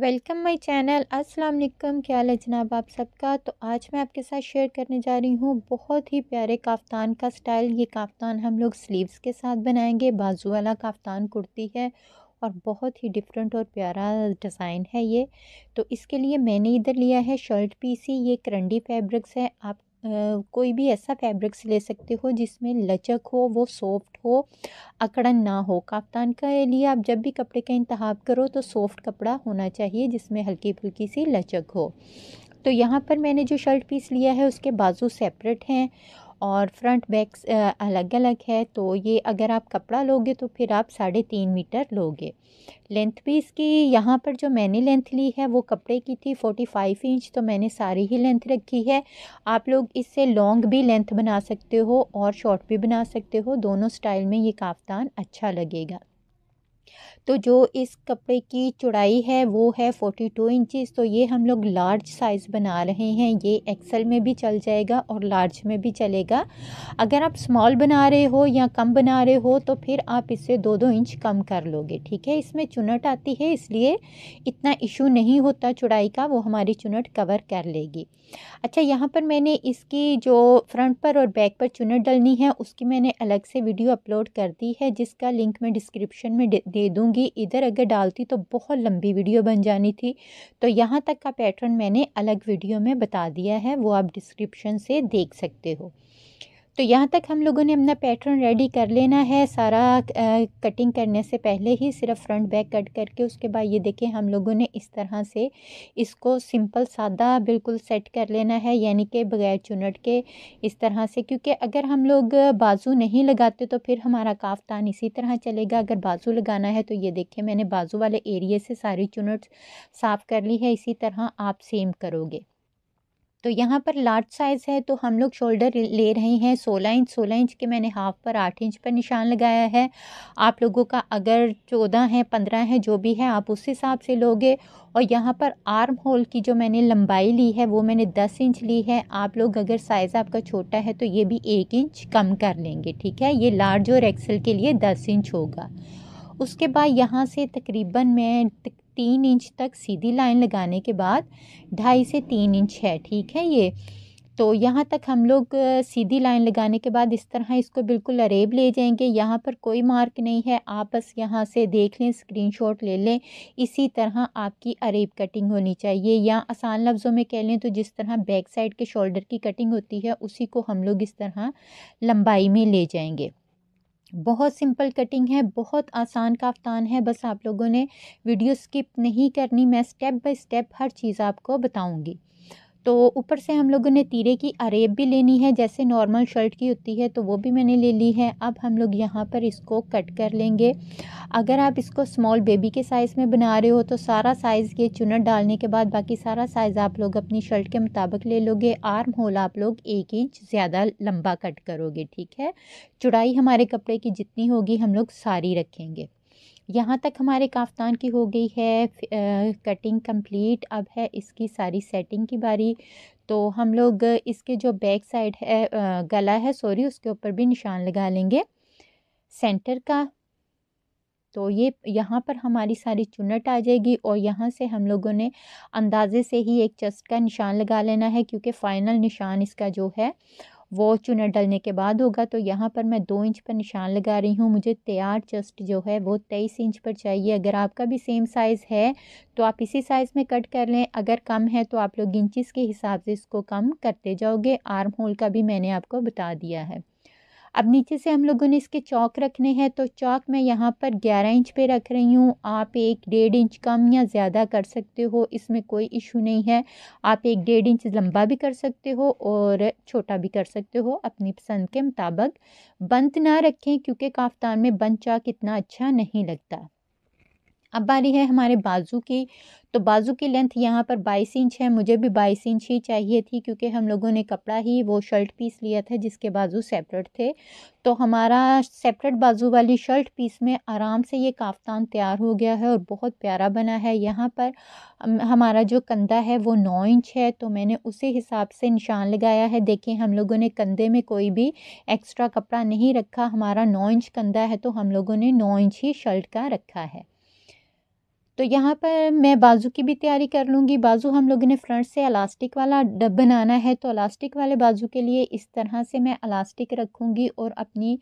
welcome my channel अस्सलाम वालेकुम क्या है जनाब आप सबका तो आज मैं आपके साथ शेयर करने जा रही हूँ बहुत ही प्यारे काफ्तान का स्टाइल ये काफ्तान हम लोग स्लीव्स के साथ बनाएंगे बाजू वाला काफ्तान कुर्ती है और बहुत ही डिफरेंट और प्यारा डिज़ाइन है ये तो इसके लिए मैंने इधर लिया है शर्ट पीसी ये करंडी फैब्रिक्स है आप कोई भी ऐसा फैब्रिक्स ले सकते हो जिसमें लचक हो वो सॉफ्ट हो अकड़न ना हो काफ्तान के लिए आप जब भी कपड़े का इंतहा करो तो सॉफ्ट कपड़ा होना चाहिए जिसमें हल्की फुल्की सी लचक हो तो यहाँ पर मैंने जो शर्ट पीस लिया है उसके बाजू सेपरेट हैं और फ्रंट बैक अलग अलग है तो ये अगर आप कपड़ा लोगे तो फिर आप साढ़े तीन मीटर लोगे लेंथ भी इसकी यहाँ पर जो मैंने लेंथ ली है वो कपड़े की थी फोर्टी फाइव इंच तो मैंने सारी ही लेंथ रखी है आप लोग इससे लॉन्ग भी लेंथ बना सकते हो और शॉर्ट भी बना सकते हो दोनों स्टाइल में ये काफ्तान अच्छा लगेगा तो जो इस कपड़े की चौड़ाई है वो है फोर्टी टू इंचज़ तो ये हम लोग लार्ज साइज़ बना रहे हैं ये एक्सल में भी चल जाएगा और लार्ज में भी चलेगा अगर आप स्मॉल बना रहे हो या कम बना रहे हो तो फिर आप इससे दो दो इंच कम कर लोगे ठीक है इसमें चुनट आती है इसलिए इतना इशू नहीं होता चुड़ाई का वो हमारी चुनट कवर कर लेगी अच्छा यहाँ पर मैंने इसकी जो फ्रंट पर और बैक पर चुनट डलनी है उसकी मैंने अलग से वीडियो अपलोड कर दी है जिसका लिंक मैं डिस्क्रिप्शन में दे दे दूंगी इधर अगर डालती तो बहुत लंबी वीडियो बन जानी थी तो यहाँ तक का पैटर्न मैंने अलग वीडियो में बता दिया है वो आप डिस्क्रिप्शन से देख सकते हो तो यहाँ तक हम लोगों ने अपना पैटर्न रेडी कर लेना है सारा कटिंग करने से पहले ही सिर्फ फ्रंट बैक कट करके उसके बाद ये देखें हम लोगों ने इस तरह से इसको सिंपल सादा बिल्कुल सेट कर लेना है यानी कि बगैर चुनट के इस तरह से क्योंकि अगर हम लोग बाजू नहीं लगाते तो फिर हमारा काफ्तान इसी तरह चलेगा अगर बाजू लगाना है तो ये देखें मैंने बाजू वाले एरिए से सारी चुनट साफ़ कर ली है इसी तरह आप सेम करोगे तो यहाँ पर लार्ज साइज़ है तो हम लोग शोल्डर ले रहे हैं सोलह इंच सोलह इंच के मैंने हाफ पर आठ इंच पर निशान लगाया है आप लोगों का अगर चौदह है पंद्रह है जो भी है आप उस हिसाब से लोगे और यहाँ पर आर्म होल की जो मैंने लंबाई ली है वो मैंने दस इंच ली है आप लोग अगर साइज़ आपका छोटा है तो ये भी एक इंच कम कर लेंगे ठीक है ये लार्ज और एक्सल के लिए दस इंच होगा उसके बाद यहाँ से तकरीबन मैं तक तीन इंच तक सीधी लाइन लगाने के बाद ढाई से तीन इंच है ठीक है ये तो यहाँ तक हम लोग सीधी लाइन लगाने के बाद इस तरह इसको बिल्कुल अरेब ले जाएंगे यहाँ पर कोई मार्क नहीं है आप बस यहाँ से देख लें स्क्रीनशॉट ले लें इसी तरह आपकी अरेब कटिंग होनी चाहिए या आसान लफ्ज़ों में कह लें तो जिस तरह बैक साइड के शोल्डर की कटिंग होती है उसी को हम लोग इस तरह लंबाई में ले जाएंगे बहुत सिंपल कटिंग है बहुत आसान काफ्तान है बस आप लोगों ने वीडियो स्किप नहीं करनी मैं स्टेप बाय स्टेप हर चीज़ आपको बताऊंगी तो ऊपर से हम लोगों ने तीरे की अरेब भी लेनी है जैसे नॉर्मल शर्ट की होती है तो वो भी मैंने ले ली है अब हम लोग यहाँ पर इसको कट कर लेंगे अगर आप इसको स्मॉल बेबी के साइज़ में बना रहे हो तो सारा साइज़ ये चुनट डालने के बाद बाकी सारा साइज़ आप लोग अपनी शर्ट के मुताबिक ले लोगे आर्म होल आप लोग एक इंच ज़्यादा लंबा कट करोगे ठीक है चुड़ाई हमारे कपड़े की जितनी होगी हम लोग सारी रखेंगे यहाँ तक हमारे काफ्तान की हो गई है कटिंग कंप्लीट अब है इसकी सारी सेटिंग की बारी तो हम लोग इसके जो बैक साइड है गला है सॉरी उसके ऊपर भी निशान लगा लेंगे सेंटर का तो ये यहाँ पर हमारी सारी चुनट आ जाएगी और यहाँ से हम लोगों ने अंदाज़े से ही एक चस्ट का निशान लगा लेना है क्योंकि फ़ाइनल निशान इसका जो है वो चुनर डलने के बाद होगा तो यहाँ पर मैं दो इंच पर निशान लगा रही हूँ मुझे तैयार चस्ट जो है वो तेईस इंच पर चाहिए अगर आपका भी सेम साइज़ है तो आप इसी साइज़ में कट कर लें अगर कम है तो आप लोग इंचिस के हिसाब से इसको कम करते जाओगे आर्म होल का भी मैंने आपको बता दिया है अब नीचे से हम लोगों ने इसके चौक रखने हैं तो चौक मैं यहाँ पर 11 इंच पे रख रही हूँ आप एक डेढ़ इंच कम या ज़्यादा कर सकते हो इसमें कोई इशू नहीं है आप एक डेढ़ इंच लंबा भी कर सकते हो और छोटा भी कर सकते हो अपनी पसंद के मुताबिक बंद ना रखें क्योंकि काफ्तान में बंद चौक इतना अच्छा नहीं लगता अब बारी है हमारे बाजू की तो बाजू की लेंथ यहाँ पर बाईस इंच है मुझे भी बाईस इंच ही चाहिए थी क्योंकि हम लोगों ने कपड़ा ही वो शर्ट पीस लिया था जिसके बाजू सेपरेट थे तो हमारा सेपरेट बाजू वाली शर्ट पीस में आराम से ये काफ्तान तैयार हो गया है और बहुत प्यारा बना है यहाँ पर हमारा जो कंधा है वो नौ इंच है तो मैंने उसी हिसाब से निशान लगाया है देखिए हम लोगों ने कंधे में कोई भी एक्स्ट्रा कपड़ा नहीं रखा हमारा नौ इंच कंधा है तो हम लोगों ने नौ इंच ही शर्ट का रखा है तो यहाँ पर मैं बाजू की भी तैयारी कर लूँगी बाजू हम लोगों ने फ्रंट से अलास्टिक वाला डब बनाना है तो अलास्टिक वाले बाजू के लिए इस तरह से मैं अलास्टिक रखूँगी और अपनी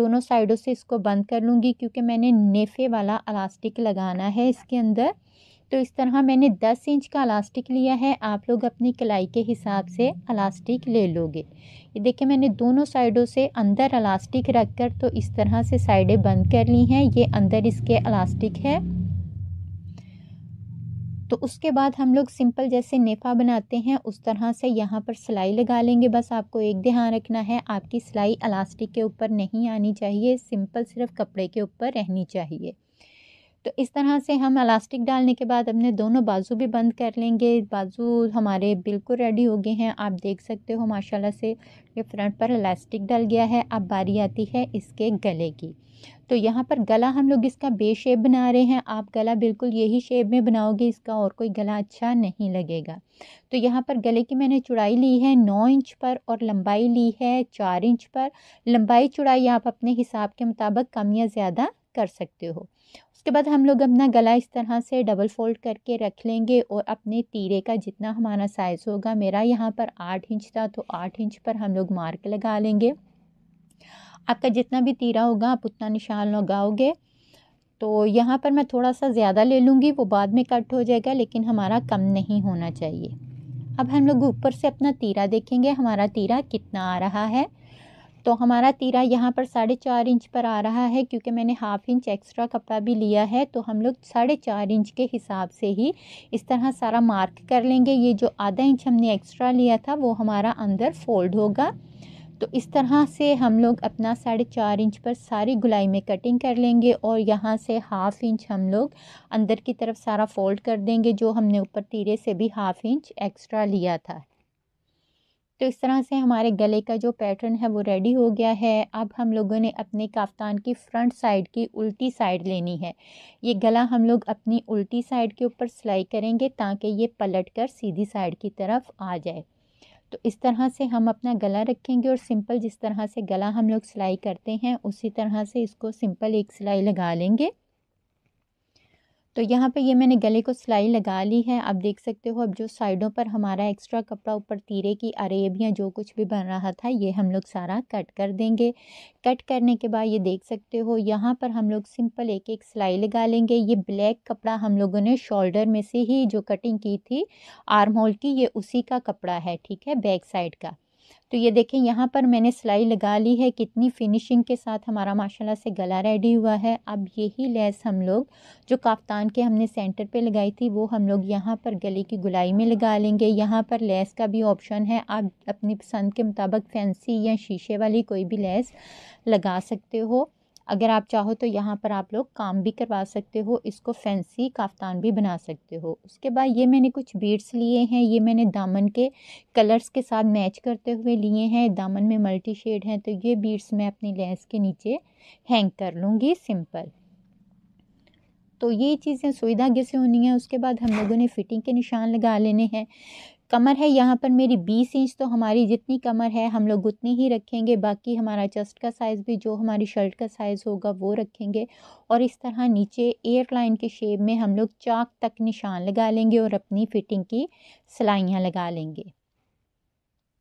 दोनों साइडों से इसको बंद कर लूँगी क्योंकि मैंने नेफे वाला अलास्टिक लगाना है इसके अंदर तो इस तरह मैंने 10 इंच का अलास्टिक लिया है आप लोग अपनी कलाई के हिसाब से अलास्टिक ले लोगे ये देखिए मैंने दोनों साइडों से अंदर अलास्टिक रख कर तो इस तरह से साइडें बंद कर ली हैं ये अंदर इसके अलास्टिक है तो उसके बाद हम लोग सिंपल जैसे नेफा बनाते हैं उस तरह से यहाँ पर सिलाई लगा लेंगे बस आपको एक ध्यान रखना है आपकी सिलाई अलास्टिक के ऊपर नहीं आनी चाहिए सिंपल सिर्फ कपड़े के ऊपर रहनी चाहिए तो इस तरह से हम अलास्टिक डालने के बाद अपने दोनों बाजू भी बंद कर लेंगे बाजू हमारे बिल्कुल रेडी हो गए हैं आप देख सकते हो माशाल्लाह से ये फ्रंट पर इलास्टिक डल गया है अब बारी आती है इसके गले की तो यहाँ पर गला हम लोग इसका बे शेप बना रहे हैं आप गला बिल्कुल यही शेप में बनाओगे इसका और कोई गला अच्छा नहीं लगेगा तो यहाँ पर गले की मैंने चुड़ाई ली है नौ इंच पर और लंबाई ली है चार इंच पर लंबाई चुड़ाई आप अपने हिसाब के मुताबिक कम या ज़्यादा कर सकते हो उसके बाद हम लोग अपना गला इस तरह से डबल फ़ोल्ड करके रख लेंगे और अपने तीरे का जितना हमारा साइज़ होगा मेरा यहाँ पर आठ इंच था तो आठ इंच पर हम लोग मार्क लगा लेंगे आपका जितना भी तीरा होगा आप उतना निशान लगाओगे तो यहाँ पर मैं थोड़ा सा ज़्यादा ले लूँगी वो बाद में कट हो जाएगा लेकिन हमारा कम नहीं होना चाहिए अब हम लोग ऊपर से अपना तीरा देखेंगे हमारा तीरा कितना आ रहा है तो हमारा तीरा यहाँ पर साढ़े चार इंच पर आ रहा है क्योंकि मैंने हाफ़ इंच एक्स्ट्रा कपड़ा भी लिया है तो हम लोग साढ़े चार इंच के हिसाब से ही इस तरह सारा मार्क कर लेंगे ये जो आधा इंच हमने एक्स्ट्रा लिया था वो हमारा अंदर फोल्ड होगा तो इस तरह से हम लोग अपना साढ़े चार इंच पर सारी गुलाई में कटिंग कर लेंगे और यहाँ से हाफ़ इंच हम लोग अंदर की तरफ सारा फोल्ड कर देंगे जो हमने ऊपर तीरे से भी हाफ़ इंच एक्स्ट्रा लिया था तो इस तरह से हमारे गले का जो पैटर्न है वो रेडी हो गया है अब हम लोगों ने अपने काफ्तान की फ्रंट साइड की उल्टी साइड लेनी है ये गला हम लोग अपनी उल्टी साइड के ऊपर सिलाई करेंगे ताकि ये पलट कर सीधी साइड की तरफ आ जाए तो इस तरह से हम अपना गला रखेंगे और सिंपल जिस तरह से गला हम लोग सिलाई करते हैं उसी तरह से इसको सिंपल एक सिलाई लगा लेंगे तो यहाँ पे ये मैंने गले को सिलाई लगा ली है आप देख सकते हो अब जो साइडों पर हमारा एक्स्ट्रा कपड़ा ऊपर तीरे की अरेबियाँ जो कुछ भी बन रहा था ये हम लोग सारा कट कर देंगे कट करने के बाद ये देख सकते हो यहाँ पर हम लोग सिंपल एक एक सिलाई लगा लेंगे ये ब्लैक कपड़ा हम लोगों ने शोल्डर में से ही जो कटिंग की थी आर्म होल की ये उसी का कपड़ा है ठीक है बैक साइड का तो ये देखें यहाँ पर मैंने सिलाई लगा ली है कितनी फिनिशिंग के साथ हमारा माशाल्लाह से गला रेडी हुआ है अब यही लेस हम लोग जो काफ्तान के हमने सेंटर पे लगाई थी वो हम लोग यहाँ पर गले की गुलाई में लगा लेंगे यहाँ पर लेस का भी ऑप्शन है आप अपनी पसंद के मुताबिक फैंसी या शीशे वाली कोई भी लेस लगा सकते हो अगर आप चाहो तो यहाँ पर आप लोग काम भी करवा सकते हो इसको फैंसी काफ्तान भी बना सकते हो उसके बाद ये मैंने कुछ बीड्स लिए हैं ये मैंने दामन के कलर्स के साथ मैच करते हुए लिए हैं दामन में मल्टी शेड हैं तो ये बीड्स मैं अपनी लेंस के नीचे हैंग कर लूँगी सिंपल तो ये चीज़ें सुई धागे से होनी है उसके बाद हम लोगों ने फिटिंग के निशान लगा लेने हैं कमर है यहाँ पर मेरी बीस इंच तो हमारी जितनी कमर है हम लोग उतनी ही रखेंगे बाकी हमारा चेस्ट का साइज़ भी जो हमारी शर्ट का साइज़ होगा वो रखेंगे और इस तरह नीचे एयर लाइन के शेप में हम लोग चाक तक निशान लगा लेंगे और अपनी फ़िटिंग की सिलाइयाँ लगा लेंगे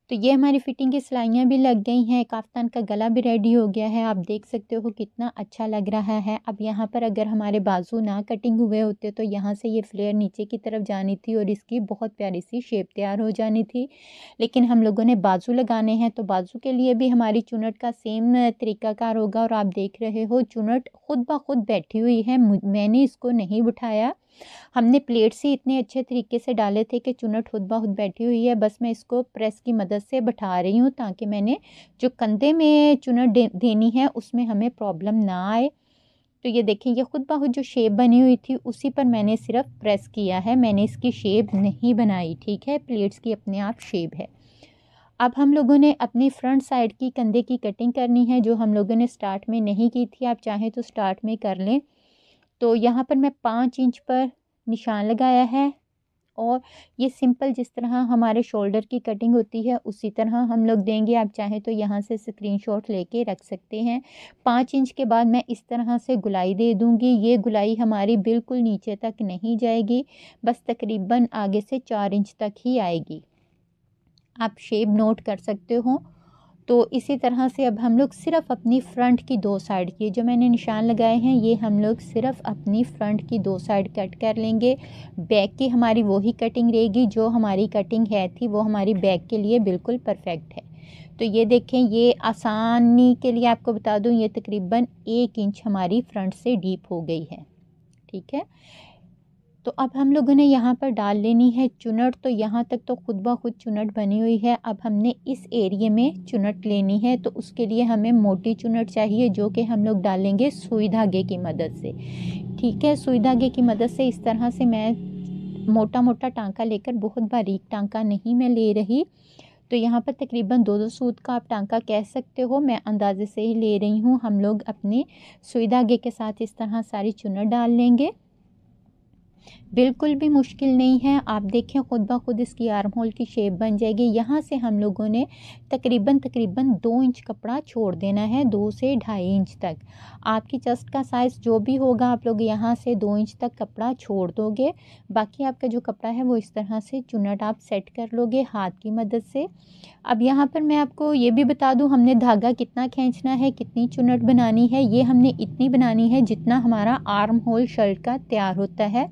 तो ये हमारी फ़िटिंग की सिलाइयाँ भी लग गई हैं काफ्तान का गला भी रेडी हो गया है आप देख सकते हो कितना अच्छा लग रहा है अब यहाँ पर अगर हमारे बाजू ना कटिंग हुए होते तो यहाँ से ये फ्लेयर नीचे की तरफ जानी थी और इसकी बहुत प्यारी सी शेप तैयार हो जानी थी लेकिन हम लोगों ने बाजू लगाने हैं तो बाजू के लिए भी हमारी चुनट का सेम तरीकाकार होगा और आप देख रहे हो चुनट खुद ब खुद बैठी हुई है मैंने इसको नहीं उठाया हमने प्लेट से इतने अच्छे तरीके से डाले थे कि चुनट खुद ब खुद बैठी हुई है बस मैं इसको प्रेस की मदद से बैठा रही हूँ ताकि मैंने जो कंधे में चुनट दे, देनी है उसमें हमें प्रॉब्लम ना आए तो ये देखें ये खुद ब खुद जो शेप बनी हुई थी उसी पर मैंने सिर्फ प्रेस किया है मैंने इसकी शेप नहीं बनाई ठीक है प्लेट्स की अपने आप शेप है अब हम लोगों ने अपनी फ्रंट साइड की कंधे की कटिंग करनी है जो हम लोगों ने स्टार्ट में नहीं की थी आप चाहें तो स्टार्ट में कर लें तो यहाँ पर मैं पाँच इंच पर निशान लगाया है और ये सिंपल जिस तरह हमारे शोल्डर की कटिंग होती है उसी तरह हम लोग देंगे आप चाहें तो यहाँ से स्क्रीनशॉट लेके रख सकते हैं पाँच इंच के बाद मैं इस तरह से गुलाई दे दूँगी ये गुलाई हमारी बिल्कुल नीचे तक नहीं जाएगी बस तकरीबन आगे से चार इंच तक ही आएगी आप शेप नोट कर सकते हो तो इसी तरह से अब हम लोग सिर्फ अपनी फ्रंट की दो साइड की जो मैंने निशान लगाए हैं ये हम लोग सिर्फ अपनी फ्रंट की दो साइड कट कर लेंगे बैक की हमारी वही कटिंग रहेगी जो हमारी कटिंग है थी वो हमारी बैक के लिए बिल्कुल परफेक्ट है तो ये देखें ये आसानी के लिए आपको बता दूं ये तकरीबन एक इंच हमारी फ्रंट से डीप हो गई है ठीक है तो अब हम लोगों ने यहाँ पर डाल लेनी है चुनट तो यहाँ तक तो खुद ब खुद चुनट बनी हुई है अब हमने इस एरिए में चुनट लेनी है तो उसके लिए हमें मोटी चुनट चाहिए जो कि हम लोग डालेंगे सुई धागे की मदद से ठीक है सुई धागे की मदद से इस तरह से मैं मोटा मोटा टांका लेकर बहुत बारीक टांका नहीं मैं ले रही तो यहाँ पर तकरीबन दो दो सूद का आप टांका कह सकते हो मैं अंदाज़े से ही ले रही हूँ हम लोग अपने सुई धागे के साथ इस तरह सारी चुनट डाल लेंगे बिल्कुल भी मुश्किल नहीं है आप देखें खुद ब खुद इसकी आर्म होल की शेप बन जाएगी यहाँ से हम लोगों ने तकरीबन तकरीबन दो इंच कपड़ा छोड़ देना है दो से ढाई इंच तक आपकी चस्ट का साइज़ जो भी होगा आप लोग यहाँ से दो इंच तक कपड़ा छोड़ दोगे बाकी आपका जो कपड़ा है वो इस तरह से चुनट आप सेट कर लोगे हाथ की मदद से अब यहाँ पर मैं आपको ये भी बता दूँ हमने धागा कितना खींचना है कितनी चुनट बनानी है ये हमने इतनी बनानी है जितना हमारा आर्म होल शर्ट का तैयार होता है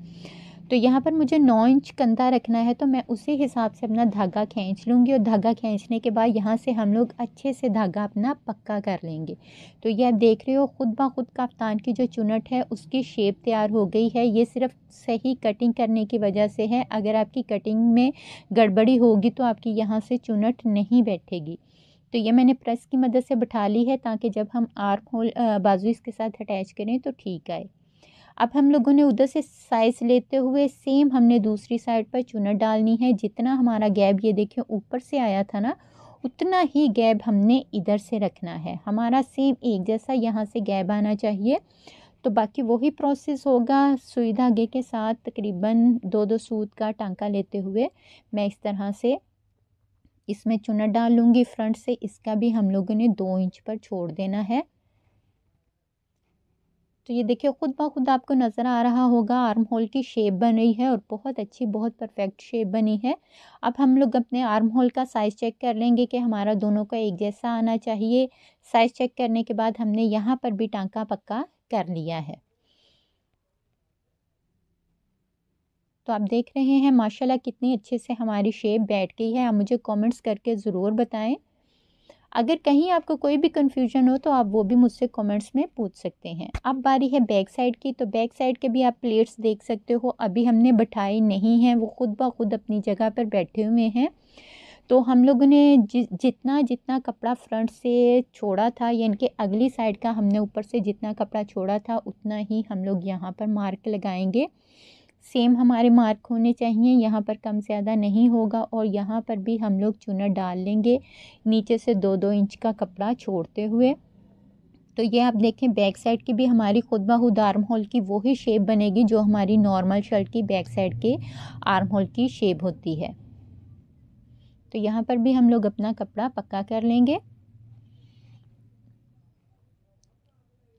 तो यहाँ पर मुझे नौ इंच कंधा रखना है तो मैं उसी हिसाब से अपना धागा खींच लूँगी और धागा खींचने के बाद यहाँ से हम लोग अच्छे से धागा अपना पक्का कर लेंगे तो यह आप देख रहे हो खुद ब खुद काफ्तान की जो चुनट है उसकी शेप तैयार हो गई है ये सिर्फ सही कटिंग करने की वजह से है अगर आपकी कटिंग में गड़बड़ी होगी तो आपकी यहाँ से चुनट नहीं बैठेगी तो ये मैंने प्रेस की मदद से बैठा ली है ताकि जब हम आर्म होल बाजू इसके साथ अटैच करें तो ठीक आए अब हम लोगों ने उधर से साइज़ लेते हुए सेम हमने दूसरी साइड पर चुनट डालनी है जितना हमारा गैप ये देखें ऊपर से आया था ना उतना ही गैप हमने इधर से रखना है हमारा सेम एक जैसा यहाँ से गैप आना चाहिए तो बाकी वही प्रोसेस होगा सुई धागे के साथ तकरीबन दो दो सूत का टांका लेते हुए मैं इस तरह से इसमें चुनट डाल लूँगी फ्रंट से इसका भी हम लोगों ने दो इंच पर छोड़ देना है तो ये देखिए खुद ब खुद आपको नज़र आ रहा होगा आर्म होल की शेप बन रही है और बहुत अच्छी बहुत परफेक्ट शेप बनी है अब हम लोग अपने आर्म होल का साइज़ चेक कर लेंगे कि हमारा दोनों का एक जैसा आना चाहिए साइज़ चेक करने के बाद हमने यहाँ पर भी टाँका पक्का कर लिया है तो आप देख रहे हैं माशाल्लाह कितनी अच्छे से हमारी शेप बैठ गई है आप मुझे कमेंट्स करके ज़रूर बताएं अगर कहीं आपको कोई भी कन्फ्यूजन हो तो आप वो भी मुझसे कमेंट्स में पूछ सकते हैं अब बारी है बैक साइड की तो बैक साइड के भी आप प्लेट्स देख सकते हो अभी हमने बैठाए नहीं हैं वो खुद ब खुद अपनी जगह पर बैठे हुए हैं तो हम लोगों ने जि, जितना जितना कपड़ा फ्रंट से छोड़ा था यानी कि अगली साइड का हमने ऊपर से जितना कपड़ा छोड़ा था उतना ही हम लोग यहाँ पर मार्क लगाएंगे सेम हमारे मार्क होने चाहिए यहाँ पर कम ज़्यादा नहीं होगा और यहाँ पर भी हम लोग चुनर डाल लेंगे नीचे से दो दो इंच का कपड़ा छोड़ते हुए तो ये आप देखें बैक साइड की भी हमारी खुद ब खुद आर्म होल की वही शेप बनेगी जो हमारी नॉर्मल शर्ट की बैक साइड के आर्म होल की शेप होती है तो यहाँ पर भी हम लोग अपना कपड़ा पक्का कर लेंगे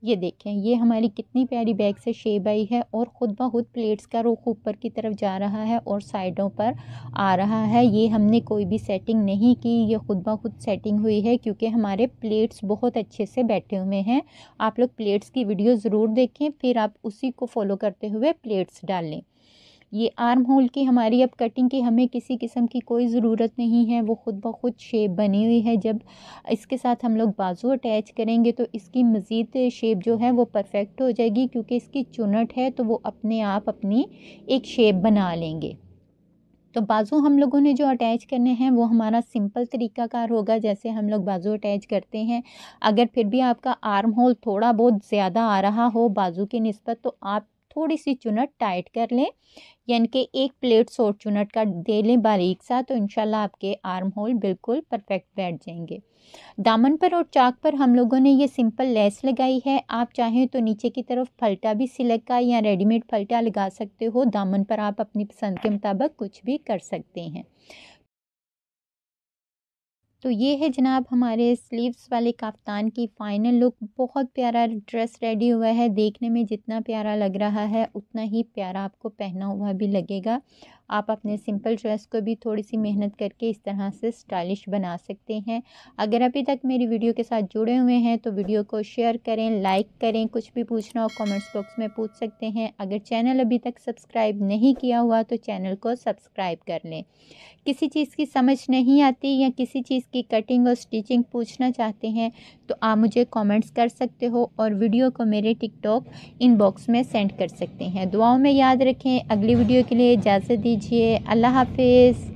ये देखें ये हमारी कितनी प्यारी बैग से शेप आई है और ख़ुद ब खुद प्लेट्स का रुख ऊपर की तरफ जा रहा है और साइडों पर आ रहा है ये हमने कोई भी सेटिंग नहीं की ये ख़ुद ब खुद सेटिंग हुई है क्योंकि हमारे प्लेट्स बहुत अच्छे से बैठे हुए हैं आप लोग प्लेट्स की वीडियो ज़रूर देखें फिर आप उसी को फॉलो करते हुए प्लेट्स डालें ये आर्म होल की हमारी अब कटिंग की हमें किसी किस्म की कोई ज़रूरत नहीं है वो खुद ब खुद शेप बनी हुई है जब इसके साथ हम लोग बाजू अटैच करेंगे तो इसकी मज़ीद शेप जो है वो परफेक्ट हो जाएगी क्योंकि इसकी चुनट है तो वो अपने आप अपनी एक शेप बना लेंगे तो बाजू हम लोगों ने जो अटैच करने हैं वो हमारा सिंपल तरीका कार होगा जैसे हम लोग बाजू अटैच करते हैं अगर फिर भी आपका आर्म होल थोड़ा बहुत ज़्यादा आ रहा हो बाजू की नस्बत तो आप थोड़ी सी चुनट टाइट कर लें यानी कि एक प्लेट सोट चुनट का दे लें बारीक सा तो इनशाला आपके आर्म होल बिल्कुल परफेक्ट बैठ जाएंगे दामन पर और चाक पर हम लोगों ने ये सिंपल लेस लगाई है आप चाहें तो नीचे की तरफ फलटा भी सिलक का या रेडीमेड फलटा लगा सकते हो दामन पर आप अपनी पसंद के मुताबिक कुछ भी कर सकते हैं तो ये है जनाब हमारे स्लीव्स वाले काफ्तान की फ़ाइनल लुक बहुत प्यारा ड्रेस रेडी हुआ है देखने में जितना प्यारा लग रहा है उतना ही प्यारा आपको पहना हुआ भी लगेगा आप अपने सिंपल ड्रेस को भी थोड़ी सी मेहनत करके इस तरह से स्टाइलिश बना सकते हैं अगर अभी तक मेरी वीडियो के साथ जुड़े हुए हैं तो वीडियो को शेयर करें लाइक करें कुछ भी पूछना हो कमेंट्स बॉक्स में पूछ सकते हैं अगर चैनल अभी तक सब्सक्राइब नहीं किया हुआ तो चैनल को सब्सक्राइब कर लें किसी चीज़ की समझ नहीं आती या किसी चीज़ की कटिंग और स्टिचिंग पूछना चाहते हैं तो आप मुझे कमेंट्स कर सकते हो और वीडियो को मेरे टिकटॉक इनबॉक्स में सेंड कर सकते हैं दुआओं में याद रखें अगली वीडियो के लिए इजाज़त दीजिए अल्लाह हाफिज़